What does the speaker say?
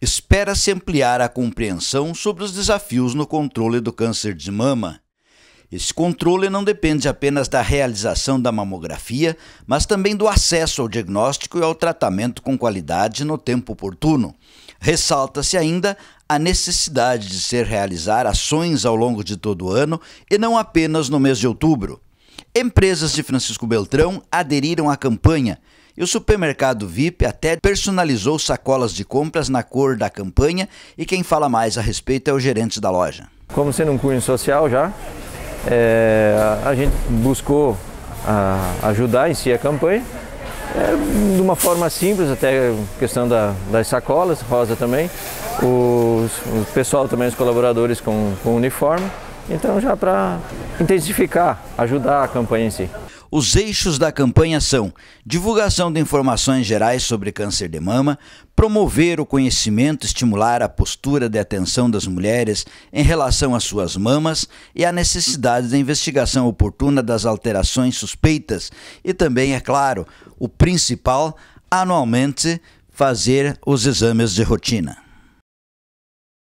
espera-se ampliar a compreensão sobre os desafios no controle do câncer de mama. Esse controle não depende apenas da realização da mamografia, mas também do acesso ao diagnóstico e ao tratamento com qualidade no tempo oportuno. Ressalta-se ainda a necessidade de ser realizar ações ao longo de todo o ano e não apenas no mês de outubro. Empresas de Francisco Beltrão aderiram à campanha e o supermercado VIP até personalizou sacolas de compras na cor da campanha e quem fala mais a respeito é o gerente da loja. Como sendo um cunho social já, é, a gente buscou a, ajudar em si a campanha, é, de uma forma simples, até questão da, das sacolas, rosa também, os, o pessoal também, os colaboradores com, com uniforme, então já para intensificar, ajudar a campanha em si. Os eixos da campanha são divulgação de informações gerais sobre câncer de mama, promover o conhecimento, estimular a postura de atenção das mulheres em relação às suas mamas e a necessidade da investigação oportuna das alterações suspeitas e também, é claro, o principal, anualmente fazer os exames de rotina.